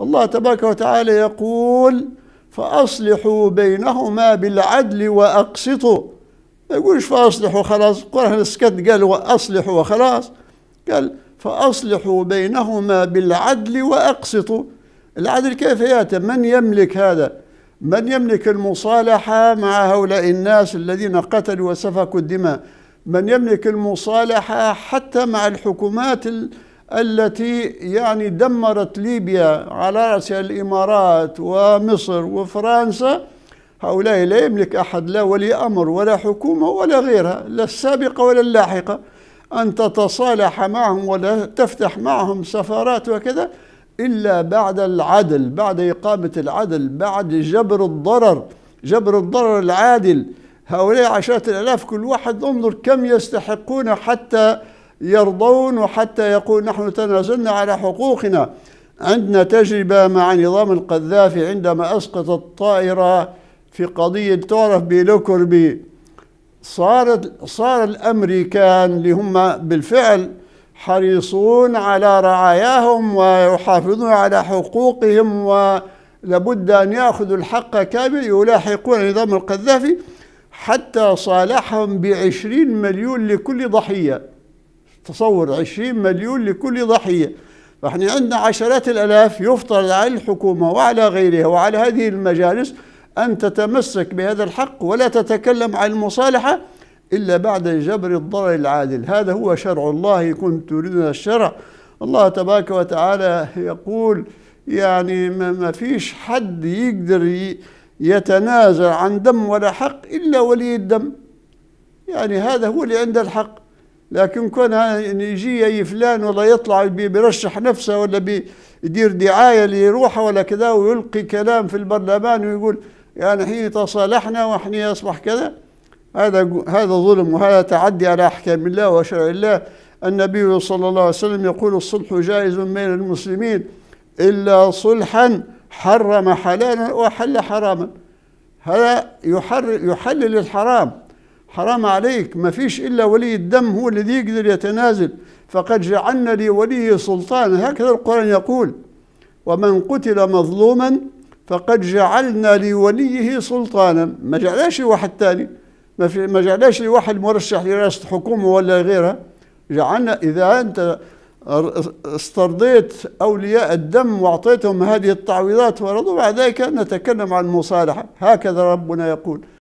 الله تبارك وتعالى يقول فأصلحوا بينهما بالعدل وأقسطوا ما يقولش فأصلحوا خلاص القرآن سكت قال وأصلحوا وخلاص قال فأصلحوا بينهما بالعدل وأقسطوا العدل كيف يأتي من يملك هذا من يملك المصالحة مع هؤلاء الناس الذين قتلوا وسفكوا الدماء من يملك المصالحة حتى مع الحكومات التي التي يعني دمرت ليبيا على رأسها الإمارات ومصر وفرنسا هؤلاء لا يملك أحد لا ولي أمر ولا حكومة ولا غيرها لا السابقة ولا اللاحقة أن تتصالح معهم ولا تفتح معهم سفارات وكذا إلا بعد العدل بعد إقامة العدل بعد جبر الضرر جبر الضرر العادل هؤلاء عشرات الآلاف كل واحد انظر كم يستحقون حتى يرضون حتى يقول نحن تنازلنا على حقوقنا عندنا تجربة مع نظام القذافي عندما أسقط الطائرة في قضية تعرف بلوكربي صارت صار الأمريكان اللي هم بالفعل حريصون على رعاياهم ويحافظون على حقوقهم ولابد أن يأخذوا الحق كامل يلاحقون نظام القذافي حتى صالحهم بعشرين مليون لكل ضحية تصور 20 مليون لكل ضحية فإحنا عندنا عشرات الألاف يفترض على الحكومة وعلى غيرها وعلى هذه المجالس أن تتمسك بهذا الحق ولا تتكلم عن المصالحة إلا بعد جبر الضرر العادل هذا هو شرع الله كنت تريدنا الشرع الله تبارك وتعالى يقول يعني ما فيش حد يقدر يتنازل عن دم ولا حق إلا ولي الدم يعني هذا هو اللي عنده الحق لكن كونها يجي اي فلان ولا يطلع بيرشح نفسه ولا بيدير دعايه لروحه ولا كذا ويلقي كلام في البرلمان ويقول يعني حين تصالحنا وحين اصبح كذا هذا هذا ظلم وهذا تعدي على احكام الله وشرع الله النبي صلى الله عليه وسلم يقول الصلح جائز بين المسلمين الا صلحا حرم حلالا وحل حراما هذا يحرر يحلل الحرام حرام عليك ما فيش إلا ولي الدم هو الذي يقدر يتنازل فقد جعلنا لوليه سلطان هكذا القرآن يقول ومن قتل مظلوما فقد جعلنا لوليه سلطانا ما جعلاش لواحد ثاني ما, في ما جعلاش لواحد مرشح لرئاسة حكومة ولا غيرها جعلنا إذا أنت استرضيت أولياء الدم وأعطيتهم هذه التعويضات ورضوا بعد ذلك نتكلم عن المصالحة هكذا ربنا يقول